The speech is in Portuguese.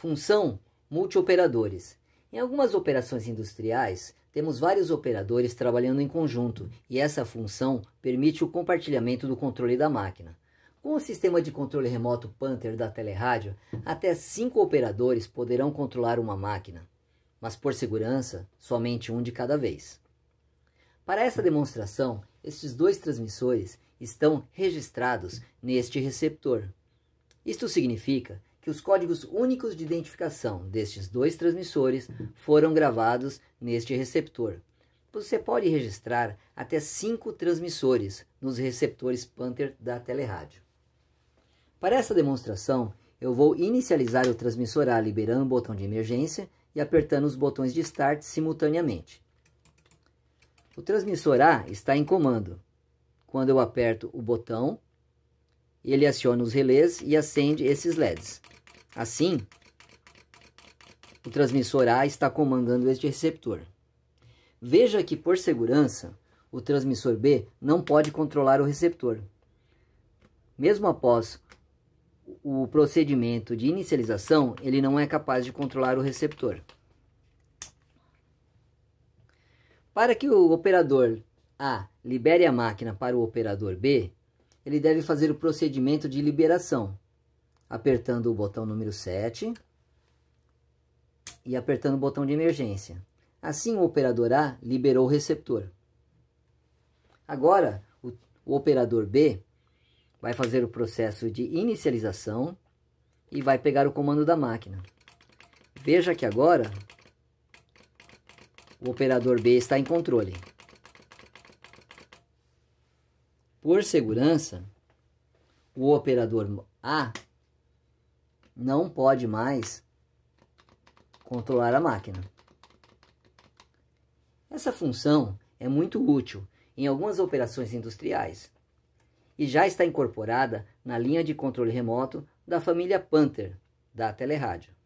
Função multioperadores. Em algumas operações industriais, temos vários operadores trabalhando em conjunto e essa função permite o compartilhamento do controle da máquina. Com o sistema de controle remoto Panther da Telerádio, até cinco operadores poderão controlar uma máquina, mas por segurança, somente um de cada vez. Para esta demonstração, estes dois transmissores estão registrados neste receptor. Isto significa que os códigos únicos de identificação destes dois transmissores foram gravados neste receptor. Você pode registrar até cinco transmissores nos receptores Panther da telerádio. Para essa demonstração, eu vou inicializar o transmissor A liberando o botão de emergência e apertando os botões de Start simultaneamente. O transmissor A está em comando. Quando eu aperto o botão, ele aciona os relés e acende esses LEDs. Assim, o transmissor A está comandando este receptor. Veja que, por segurança, o transmissor B não pode controlar o receptor. Mesmo após o procedimento de inicialização, ele não é capaz de controlar o receptor. Para que o operador A libere a máquina para o operador B, ele deve fazer o procedimento de liberação, apertando o botão número 7 e apertando o botão de emergência. Assim, o operador A liberou o receptor. Agora, o, o operador B vai fazer o processo de inicialização e vai pegar o comando da máquina. Veja que agora o operador B está em controle. Por segurança, o operador A não pode mais controlar a máquina. Essa função é muito útil em algumas operações industriais e já está incorporada na linha de controle remoto da família Panther da Telerádio.